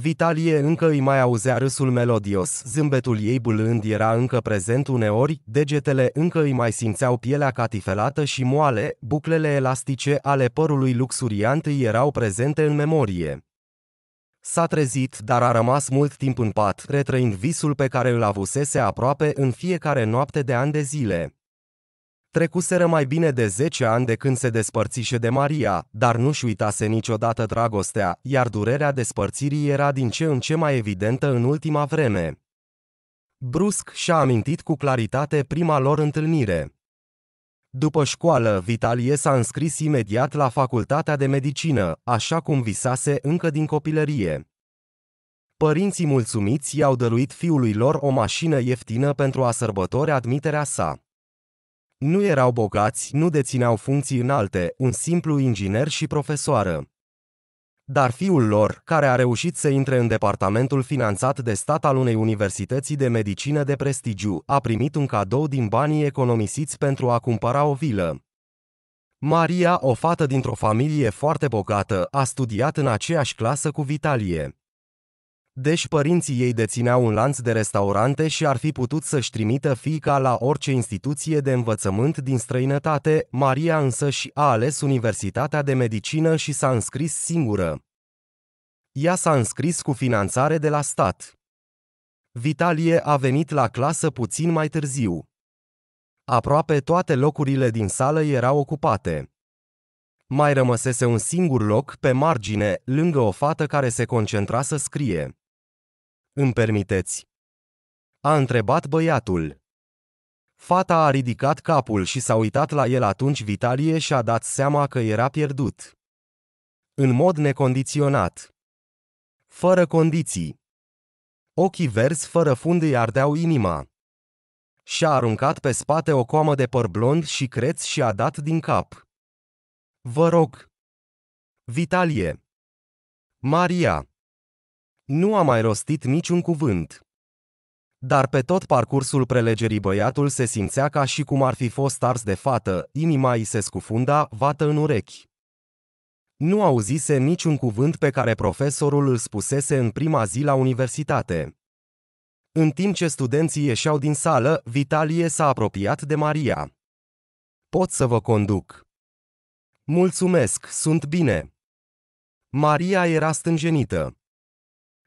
Vitalie încă îi mai auzea râsul melodios, zâmbetul ei bulând era încă prezent uneori, degetele încă îi mai simțeau pielea catifelată și moale, buclele elastice ale părului luxuriant îi erau prezente în memorie. S-a trezit, dar a rămas mult timp în pat, retrăind visul pe care îl avusese aproape în fiecare noapte de ani de zile. Trecuseră mai bine de 10 ani de când se despărțise de Maria, dar nu-și uitase niciodată dragostea, iar durerea despărțirii era din ce în ce mai evidentă în ultima vreme. Brusc și-a amintit cu claritate prima lor întâlnire. După școală, Vitalie s-a înscris imediat la facultatea de medicină, așa cum visase încă din copilărie. Părinții mulțumiți i-au dăruit fiului lor o mașină ieftină pentru a sărbători admiterea sa. Nu erau bogați, nu dețineau funcții înalte, un simplu inginer și profesoară. Dar fiul lor, care a reușit să intre în departamentul finanțat de stat al unei universității de medicină de prestigiu, a primit un cadou din banii economisiți pentru a cumpăra o vilă. Maria, o fată dintr-o familie foarte bogată, a studiat în aceeași clasă cu Vitalie. Deși părinții ei dețineau un lanț de restaurante și ar fi putut să-și trimită fiica la orice instituție de învățământ din străinătate, Maria însă și a ales Universitatea de Medicină și s-a înscris singură. Ea s-a înscris cu finanțare de la stat. Vitalie a venit la clasă puțin mai târziu. Aproape toate locurile din sală erau ocupate mai rămăsese un singur loc pe margine, lângă o fată care se concentra să scrie. Îmi permiteți? A întrebat băiatul. Fata a ridicat capul și s-a uitat la el atunci Vitalie și-a dat seama că era pierdut. În mod necondiționat. Fără condiții. Ochii verzi fără fund îi ardeau inima. Și-a aruncat pe spate o coamă de păr blond și creț și a dat din cap. Vă rog. Vitalie. Maria. Nu a mai rostit niciun cuvânt. Dar pe tot parcursul prelegerii băiatul se simțea ca și cum ar fi fost ars de fată, inima îi se scufunda, vată în urechi. Nu auzise niciun cuvânt pe care profesorul îl spusese în prima zi la universitate. În timp ce studenții ieșeau din sală, Vitalie s-a apropiat de Maria. Pot să vă conduc. Mulțumesc, sunt bine. Maria era stânjenită.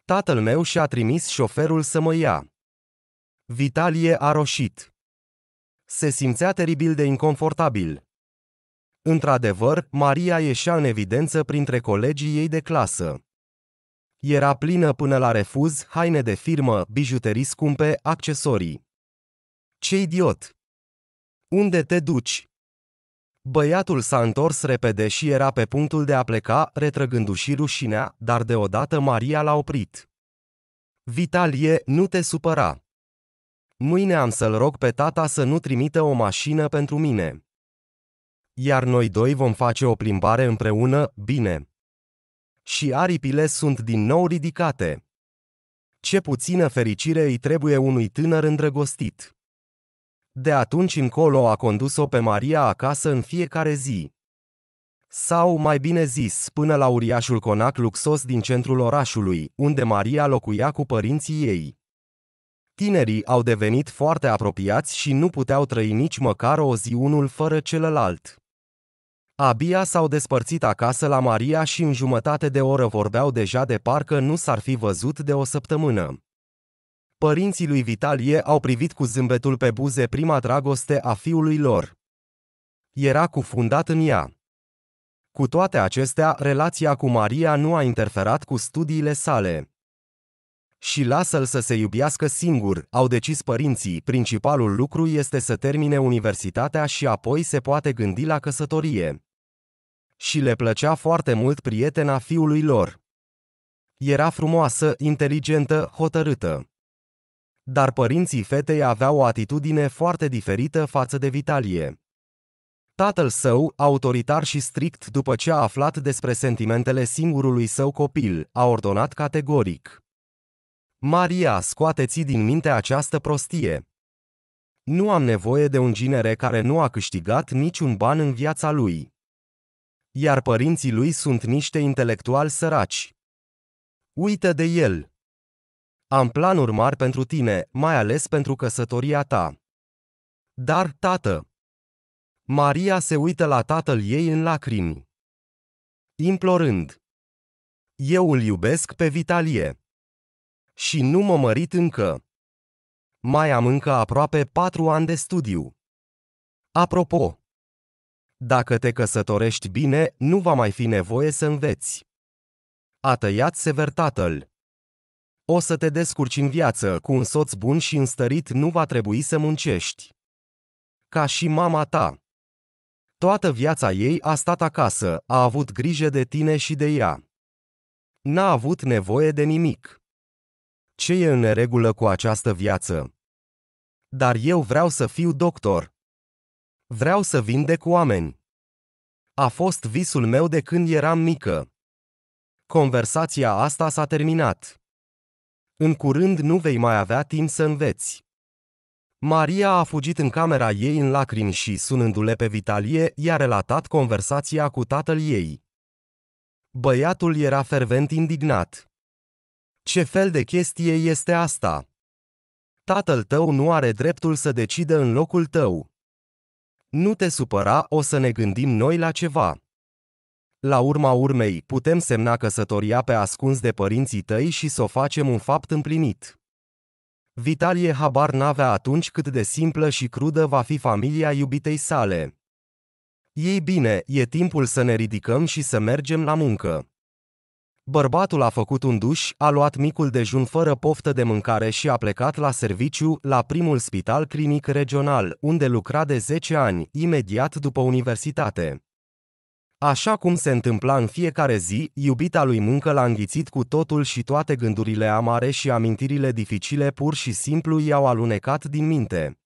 Tatăl meu și-a trimis șoferul să mă ia. Vitalie a roșit. Se simțea teribil de inconfortabil. Într-adevăr, Maria ieșea în evidență printre colegii ei de clasă. Era plină până la refuz, haine de firmă, bijuterii scumpe, accesorii. Ce idiot! Unde te duci? Băiatul s-a întors repede și era pe punctul de a pleca, retrăgându-și rușinea, dar deodată Maria l-a oprit. Vitalie, nu te supăra. Mâine am să-l rog pe tata să nu trimită o mașină pentru mine. Iar noi doi vom face o plimbare împreună, bine. Și aripile sunt din nou ridicate. Ce puțină fericire îi trebuie unui tânăr îndrăgostit. De atunci încolo a condus-o pe Maria acasă în fiecare zi. Sau, mai bine zis, până la uriașul conac luxos din centrul orașului, unde Maria locuia cu părinții ei. Tinerii au devenit foarte apropiați și nu puteau trăi nici măcar o zi unul fără celălalt. Abia s-au despărțit acasă la Maria și în jumătate de oră vorbeau deja de parcă nu s-ar fi văzut de o săptămână. Părinții lui Vitalie au privit cu zâmbetul pe buze prima dragoste a fiului lor. Era cufundat în ea. Cu toate acestea, relația cu Maria nu a interferat cu studiile sale. Și lasă-l să se iubiască singur, au decis părinții, principalul lucru este să termine universitatea și apoi se poate gândi la căsătorie. Și le plăcea foarte mult prietena fiului lor. Era frumoasă, inteligentă, hotărâtă dar părinții fetei aveau o atitudine foarte diferită față de Vitalie. Tatăl său, autoritar și strict după ce a aflat despre sentimentele singurului său copil, a ordonat categoric. Maria, scoateți din minte această prostie. Nu am nevoie de un ginere care nu a câștigat niciun ban în viața lui. Iar părinții lui sunt niște intelectuali săraci. Uită de el! Am planuri mari pentru tine, mai ales pentru căsătoria ta. Dar, tată! Maria se uită la tatăl ei în lacrimi. Implorând. Eu îl iubesc pe Vitalie. Și nu m-am mărit încă. Mai am încă aproape patru ani de studiu. Apropo, dacă te căsătorești bine, nu va mai fi nevoie să înveți. A tăiat sever tatăl. O să te descurci în viață, cu un soț bun și înstărit nu va trebui să muncești. Ca și mama ta. Toată viața ei a stat acasă, a avut grijă de tine și de ea. N-a avut nevoie de nimic. Ce e în neregulă cu această viață? Dar eu vreau să fiu doctor. Vreau să vindec oameni. A fost visul meu de când eram mică. Conversația asta s-a terminat. În curând nu vei mai avea timp să înveți. Maria a fugit în camera ei în lacrimi și, sunându-le pe Vitalie, i-a relatat conversația cu tatăl ei. Băiatul era fervent indignat. Ce fel de chestie este asta? Tatăl tău nu are dreptul să decidă în locul tău. Nu te supăra, o să ne gândim noi la ceva. La urma urmei, putem semna căsătoria pe ascuns de părinții tăi și să o facem un fapt împlinit. Vitalie habar n-avea atunci cât de simplă și crudă va fi familia iubitei sale. Ei bine, e timpul să ne ridicăm și să mergem la muncă. Bărbatul a făcut un duș, a luat micul dejun fără poftă de mâncare și a plecat la serviciu la primul spital clinic regional, unde lucra de 10 ani, imediat după universitate. Așa cum se întâmpla în fiecare zi, iubita lui muncă l-a înghițit cu totul și toate gândurile amare și amintirile dificile pur și simplu i-au alunecat din minte.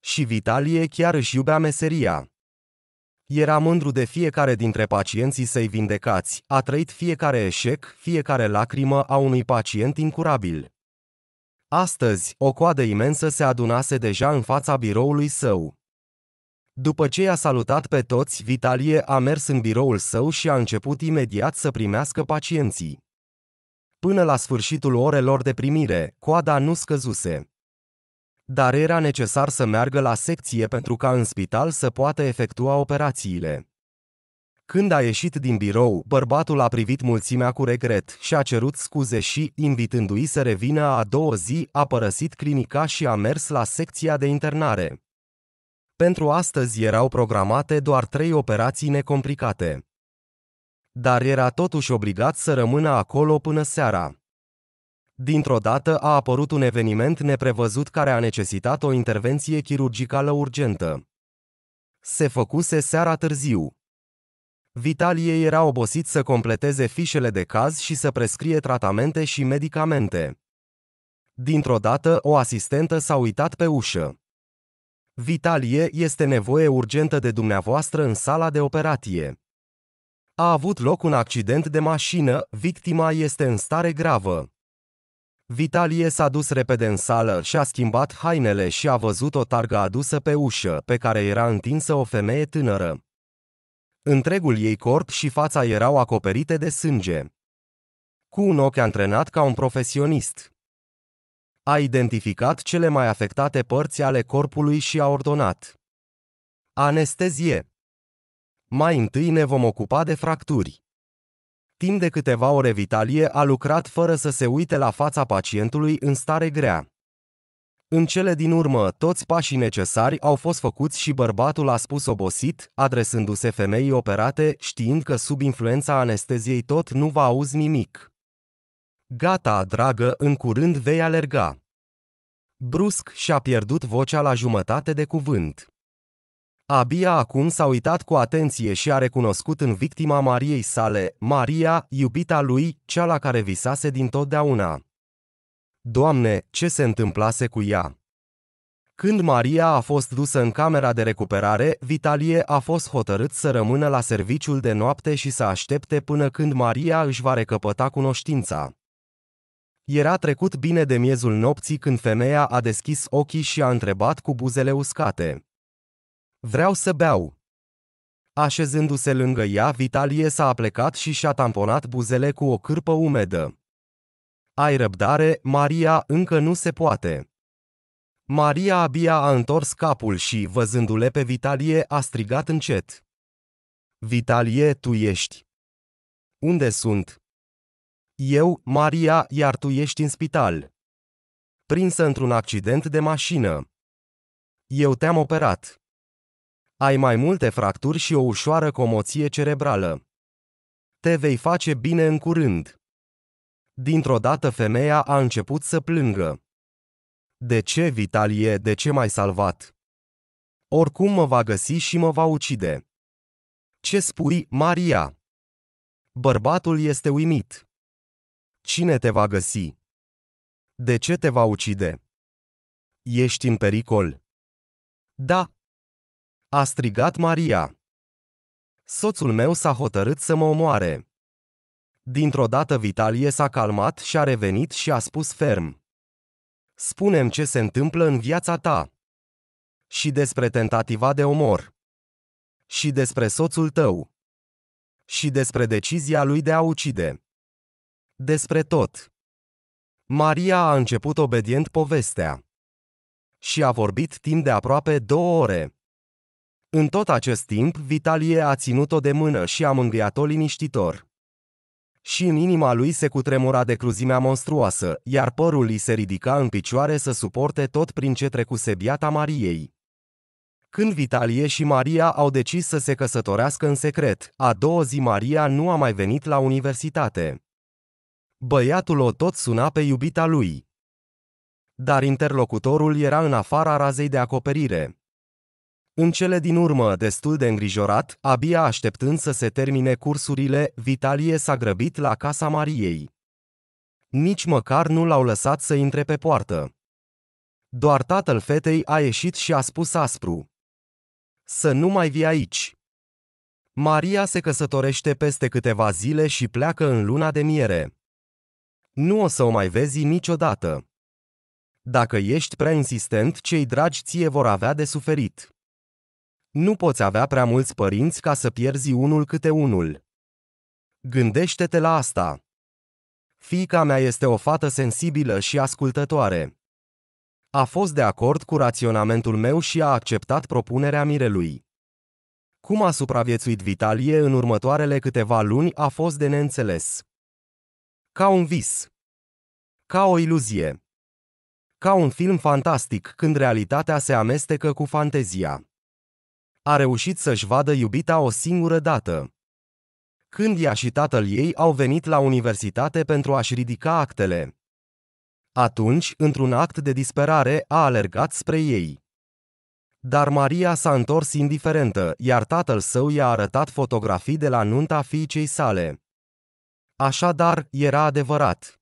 Și Vitalie chiar își iubea meseria. Era mândru de fiecare dintre pacienții săi vindecați, a trăit fiecare eșec, fiecare lacrimă a unui pacient incurabil. Astăzi, o coadă imensă se adunase deja în fața biroului său. După ce i-a salutat pe toți, Vitalie a mers în biroul său și a început imediat să primească pacienții. Până la sfârșitul orelor de primire, coada nu scăzuse. Dar era necesar să meargă la secție pentru ca în spital să poată efectua operațiile. Când a ieșit din birou, bărbatul a privit mulțimea cu regret și a cerut scuze și, invitându-i să revină a doua zi, a părăsit clinica și a mers la secția de internare. Pentru astăzi erau programate doar trei operații necomplicate. Dar era totuși obligat să rămână acolo până seara. Dintr-o dată a apărut un eveniment neprevăzut care a necesitat o intervenție chirurgicală urgentă. Se făcuse seara târziu. Vitalie era obosit să completeze fișele de caz și să prescrie tratamente și medicamente. Dintr-o dată, o asistentă s-a uitat pe ușă. Vitalie, este nevoie urgentă de dumneavoastră în sala de operație. A avut loc un accident de mașină, victima este în stare gravă. Vitalie s-a dus repede în sală, și-a schimbat hainele și a văzut o targă adusă pe ușă, pe care era întinsă o femeie tânără. Întregul ei corp și fața erau acoperite de sânge. Cu un ochi antrenat ca un profesionist, a identificat cele mai afectate părți ale corpului și a ordonat. Anestezie. Mai întâi ne vom ocupa de fracturi. Timp de câteva ore vitalie a lucrat fără să se uite la fața pacientului în stare grea. În cele din urmă, toți pașii necesari au fost făcuți și bărbatul a spus obosit, adresându-se femeii operate, știind că sub influența anesteziei tot nu va auzi nimic. Gata, dragă, în curând vei alerga. Brusc și-a pierdut vocea la jumătate de cuvânt. Abia acum s-a uitat cu atenție și a recunoscut în victima Mariei sale, Maria, iubita lui, cea la care visase totdeauna. Doamne, ce se întâmplase cu ea? Când Maria a fost dusă în camera de recuperare, Vitalie a fost hotărât să rămână la serviciul de noapte și să aștepte până când Maria își va recăpăta cunoștința. Era trecut bine de miezul nopții când femeia a deschis ochii și a întrebat cu buzele uscate. Vreau să beau. Așezându-se lângă ea, Vitalie s-a plecat și și-a tamponat buzele cu o cârpă umedă. Ai răbdare, Maria, încă nu se poate. Maria abia a întors capul și, văzându-le pe Vitalie, a strigat încet. Vitalie, tu ești. Unde sunt? Eu, Maria, iar tu ești în spital. Prinsă într-un accident de mașină. Eu te-am operat. Ai mai multe fracturi și o ușoară comoție cerebrală. Te vei face bine în curând. Dintr-o dată femeia a început să plângă. De ce Vitalie, de ce m-ai salvat? Oricum mă va găsi și mă va ucide. Ce spui, Maria? Bărbatul este uimit. Cine te va găsi? De ce te va ucide? Ești în pericol. Da. A strigat Maria. Soțul meu s-a hotărât să mă omoare. Dintr-o dată Vitalie s-a calmat și a revenit și a spus ferm. Spunem ce se întâmplă în viața ta. Și despre tentativa de omor. Și despre soțul tău. Și despre decizia lui de a ucide despre tot. Maria a început obedient povestea și a vorbit timp de aproape două ore. În tot acest timp, Vitalie a ținut-o de mână și a mângâiat-o liniștitor. Și în inima lui se cutremura de cruzimea monstruoasă, iar părul îi se ridica în picioare să suporte tot prin ce trecuse biata Mariei. Când Vitalie și Maria au decis să se căsătorească în secret, a doua zi Maria nu a mai venit la universitate. Băiatul o tot suna pe iubita lui. Dar interlocutorul era în afara razei de acoperire. În cele din urmă, destul de îngrijorat, abia așteptând să se termine cursurile, Vitalie s-a grăbit la casa Mariei. Nici măcar nu l-au lăsat să intre pe poartă. Doar tatăl fetei a ieșit și a spus aspru. Să nu mai vii aici. Maria se căsătorește peste câteva zile și pleacă în luna de miere nu o să o mai vezi niciodată. Dacă ești prea insistent, cei dragi ție vor avea de suferit. Nu poți avea prea mulți părinți ca să pierzi unul câte unul. Gândește-te la asta. Fica mea este o fată sensibilă și ascultătoare. A fost de acord cu raționamentul meu și a acceptat propunerea mirelui. Cum a supraviețuit Vitalie în următoarele câteva luni a fost de neînțeles. Ca un vis. Ca o iluzie. Ca un film fantastic când realitatea se amestecă cu fantezia. A reușit să-și vadă iubita o singură dată. Când ea și tatăl ei au venit la universitate pentru a-și ridica actele. Atunci, într-un act de disperare, a alergat spre ei. Dar Maria s-a întors indiferentă, iar tatăl său i-a arătat fotografii de la nunta fiicei sale. Așadar, era adevărat.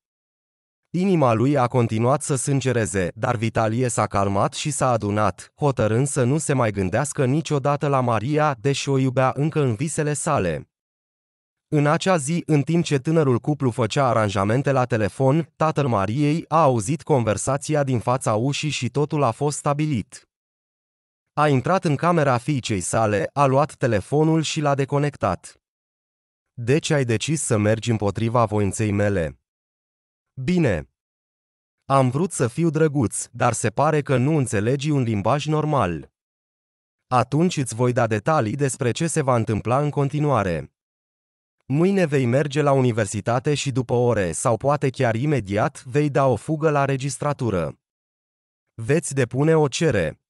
Inima lui a continuat să sângereze, dar Vitalie s-a calmat și s-a adunat, hotărând să nu se mai gândească niciodată la Maria, deși o iubea încă în visele sale. În acea zi, în timp ce tânărul cuplu făcea aranjamente la telefon, tatăl Mariei a auzit conversația din fața ușii și totul a fost stabilit. A intrat în camera fiicei sale, a luat telefonul și l-a deconectat. De ce ai decis să mergi împotriva voinței mele. Bine. Am vrut să fiu drăguț, dar se pare că nu înțelegi un limbaj normal. Atunci îți voi da detalii despre ce se va întâmpla în continuare. Mâine vei merge la universitate și după ore sau poate chiar imediat vei da o fugă la registratură. Veți depune o cerere.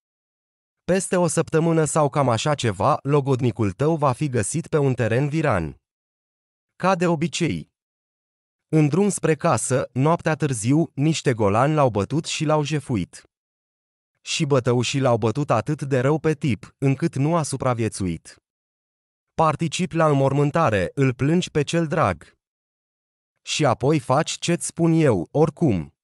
Peste o săptămână sau cam așa ceva, logodnicul tău va fi găsit pe un teren viran ca de obicei. În drum spre casă, noaptea târziu, niște golani l-au bătut și l-au jefuit. Și bătăușii l-au bătut atât de rău pe tip, încât nu a supraviețuit. Particip la înmormântare, îl plângi pe cel drag. Și apoi faci ce-ți spun eu, oricum.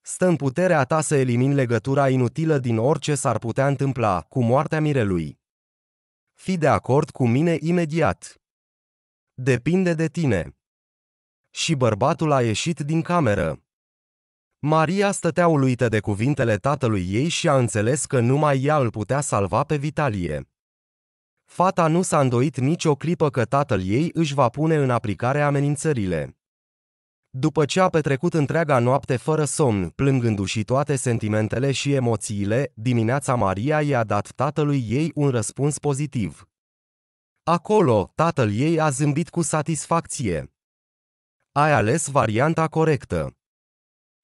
Stă în puterea ta să elimini legătura inutilă din orice s-ar putea întâmpla cu moartea mirelui. Fii de acord cu mine imediat. Depinde de tine. Și bărbatul a ieșit din cameră. Maria stătea uluită de cuvintele tatălui ei și a înțeles că numai ea îl putea salva pe Vitalie. Fata nu s-a îndoit nicio clipă că tatăl ei își va pune în aplicare amenințările. După ce a petrecut întreaga noapte fără somn, plângându-și toate sentimentele și emoțiile, dimineața Maria i-a dat tatălui ei un răspuns pozitiv. Acolo, tatăl ei a zâmbit cu satisfacție. Ai ales varianta corectă.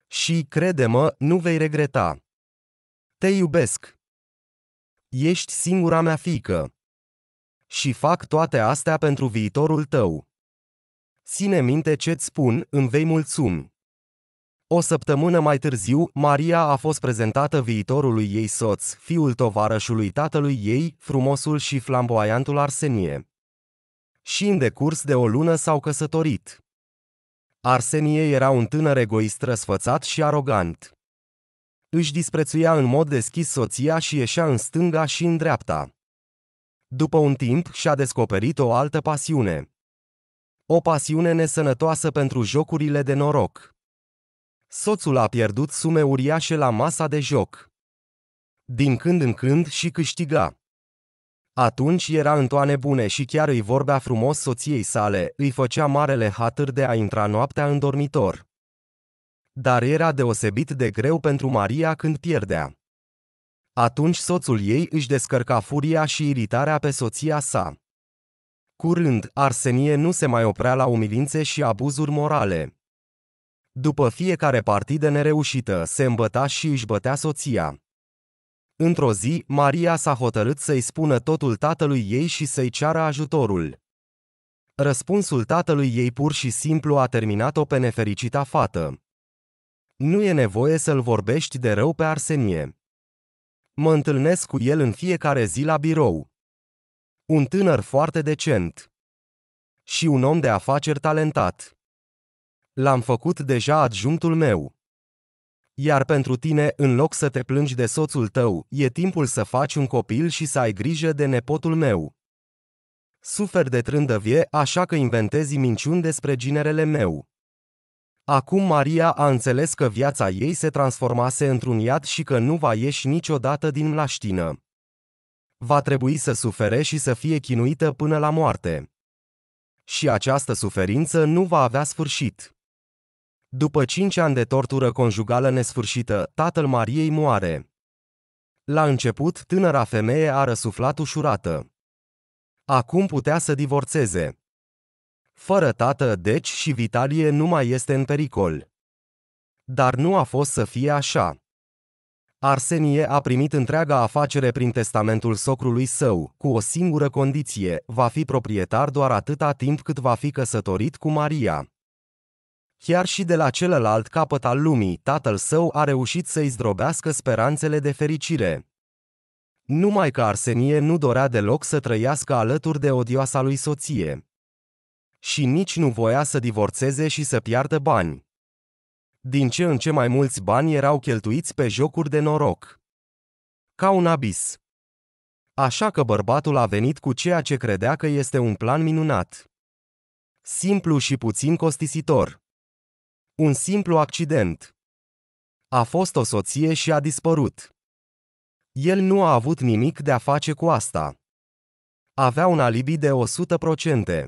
Și, crede-mă, nu vei regreta. Te iubesc. Ești singura mea fiică. Și fac toate astea pentru viitorul tău. Ține minte ce-ți spun, îmi vei mulțumi. O săptămână mai târziu, Maria a fost prezentată viitorului ei soț, fiul tovarășului tatălui ei, frumosul și flamboiantul Arsenie. Și în decurs de o lună s-au căsătorit. Arsenie era un tânăr egoist răsfățat și arogant. Își disprețuia în mod deschis soția și ieșea în stânga și în dreapta. După un timp, și-a descoperit o altă pasiune. O pasiune nesănătoasă pentru jocurile de noroc. Soțul a pierdut sume uriașe la masa de joc. Din când în când și câștiga. Atunci era în toane bune și chiar îi vorbea frumos soției sale, îi făcea marele hatâr de a intra noaptea în dormitor. Dar era deosebit de greu pentru Maria când pierdea. Atunci soțul ei își descărca furia și iritarea pe soția sa. Curând, Arsenie nu se mai oprea la umilințe și abuzuri morale. După fiecare partidă nereușită, se îmbăta și își bătea soția. Într-o zi, Maria s-a hotărât să-i spună totul tatălui ei și să-i ceară ajutorul. Răspunsul tatălui ei pur și simplu a terminat-o pe nefericita fată. Nu e nevoie să-l vorbești de rău pe Arsenie. Mă întâlnesc cu el în fiecare zi la birou. Un tânăr foarte decent. Și un om de afaceri talentat. L-am făcut deja adjunctul meu. Iar pentru tine, în loc să te plângi de soțul tău, e timpul să faci un copil și să ai grijă de nepotul meu. Sufer de trândăvie, așa că inventezi minciuni despre ginerele meu. Acum Maria a înțeles că viața ei se transformase într-un iad și că nu va ieși niciodată din mlaștină. Va trebui să sufere și să fie chinuită până la moarte. Și această suferință nu va avea sfârșit. După cinci ani de tortură conjugală nesfârșită, tatăl Mariei moare. La început, tânăra femeie a răsuflat ușurată. Acum putea să divorțeze. Fără tată, deci, și Vitalie nu mai este în pericol. Dar nu a fost să fie așa. Arsenie a primit întreaga afacere prin testamentul socrului său, cu o singură condiție, va fi proprietar doar atâta timp cât va fi căsătorit cu Maria. Chiar și de la celălalt capăt al lumii, tatăl său a reușit să-i zdrobească speranțele de fericire. Numai că Arsenie nu dorea deloc să trăiască alături de odioasa lui soție. Și nici nu voia să divorțeze și să piardă bani. Din ce în ce mai mulți bani erau cheltuiți pe jocuri de noroc. Ca un abis. Așa că bărbatul a venit cu ceea ce credea că este un plan minunat. Simplu și puțin costisitor. Un simplu accident. A fost o soție și a dispărut. El nu a avut nimic de a face cu asta. Avea un alibi de 100%.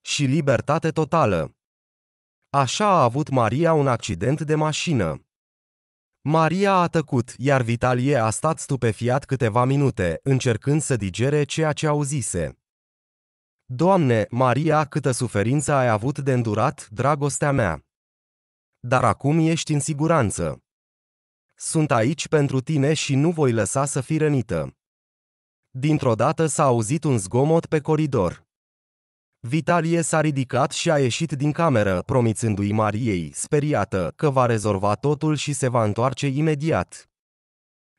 Și libertate totală. Așa a avut Maria un accident de mașină. Maria a tăcut, iar Vitalie a stat stupefiat câteva minute, încercând să digere ceea ce auzise. Doamne, Maria, câtă suferință ai avut de îndurat, dragostea mea! dar acum ești în siguranță. Sunt aici pentru tine și nu voi lăsa să fii rănită. Dintr-o dată s-a auzit un zgomot pe coridor. Vitalie s-a ridicat și a ieșit din cameră, promițându-i Mariei, speriată, că va rezolva totul și se va întoarce imediat.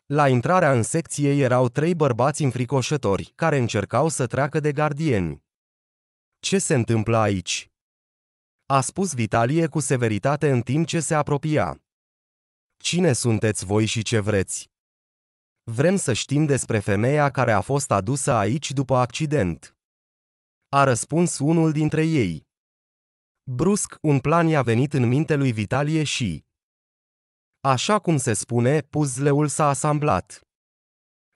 La intrarea în secție erau trei bărbați înfricoșători, care încercau să treacă de gardieni. Ce se întâmplă aici? a spus Vitalie cu severitate în timp ce se apropia. Cine sunteți voi și ce vreți? Vrem să știm despre femeia care a fost adusă aici după accident. A răspuns unul dintre ei. Brusc, un plan i-a venit în minte lui Vitalie și... Așa cum se spune, puzleul s-a asamblat.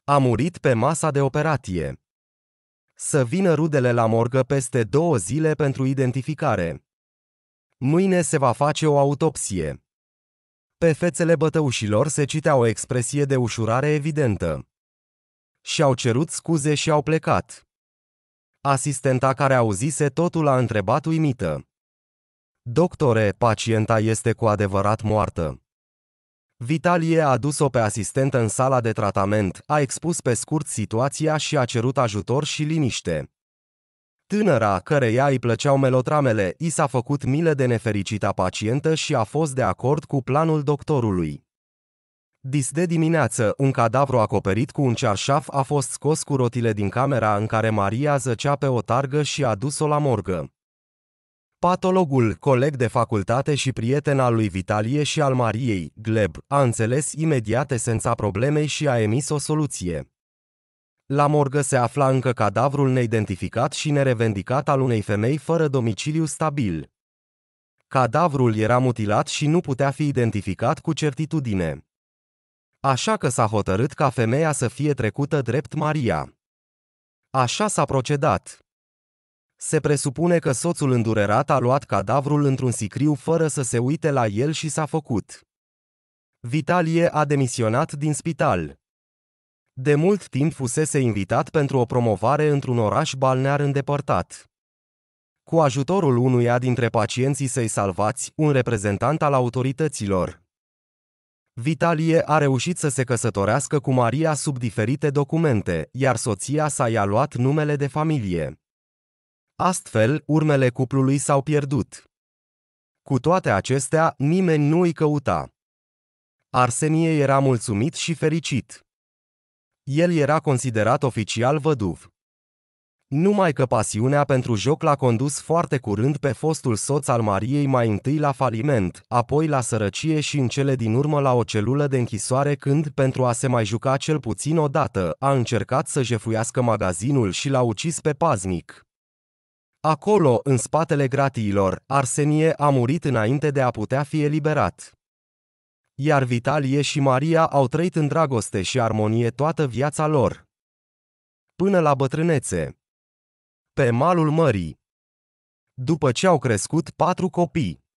A murit pe masa de operație. Să vină rudele la morgă peste două zile pentru identificare. Mâine se va face o autopsie. Pe fețele bătăușilor se citea o expresie de ușurare evidentă. Și-au cerut scuze și au plecat. Asistenta care auzise totul a întrebat uimită. Doctore, pacienta este cu adevărat moartă. Vitalie a dus-o pe asistentă în sala de tratament, a expus pe scurt situația și a cerut ajutor și liniște. Tânăra, căreia îi plăceau melotramele, i s-a făcut milă de nefericita pacientă și a fost de acord cu planul doctorului. Dis de dimineață, un cadavru acoperit cu un cearșaf a fost scos cu rotile din camera în care Maria zăcea pe o targă și a dus-o la morgă. Patologul, coleg de facultate și prieten al lui Vitalie și al Mariei, Gleb, a înțeles imediat esența problemei și a emis o soluție. La morgă se afla încă cadavrul neidentificat și nerevendicat al unei femei fără domiciliu stabil. Cadavrul era mutilat și nu putea fi identificat cu certitudine. Așa că s-a hotărât ca femeia să fie trecută drept Maria. Așa s-a procedat. Se presupune că soțul îndurerat a luat cadavrul într-un sicriu fără să se uite la el și s-a făcut. Vitalie a demisionat din spital. De mult timp fusese invitat pentru o promovare într-un oraș balnear îndepărtat. Cu ajutorul unuia dintre pacienții săi salvați, un reprezentant al autorităților, Vitalie a reușit să se căsătorească cu Maria sub diferite documente, iar soția sa i-a luat numele de familie. Astfel, urmele cuplului s-au pierdut. Cu toate acestea, nimeni nu îi căuta. Arsenie era mulțumit și fericit el era considerat oficial văduv. Numai că pasiunea pentru joc l-a condus foarte curând pe fostul soț al Mariei mai întâi la faliment, apoi la sărăcie și în cele din urmă la o celulă de închisoare când, pentru a se mai juca cel puțin o dată, a încercat să jefuiască magazinul și l-a ucis pe paznic. Acolo, în spatele gratiilor, Arsenie a murit înainte de a putea fi eliberat iar Vitalie și Maria au trăit în dragoste și armonie toată viața lor. Până la bătrânețe. Pe malul mării. După ce au crescut patru copii.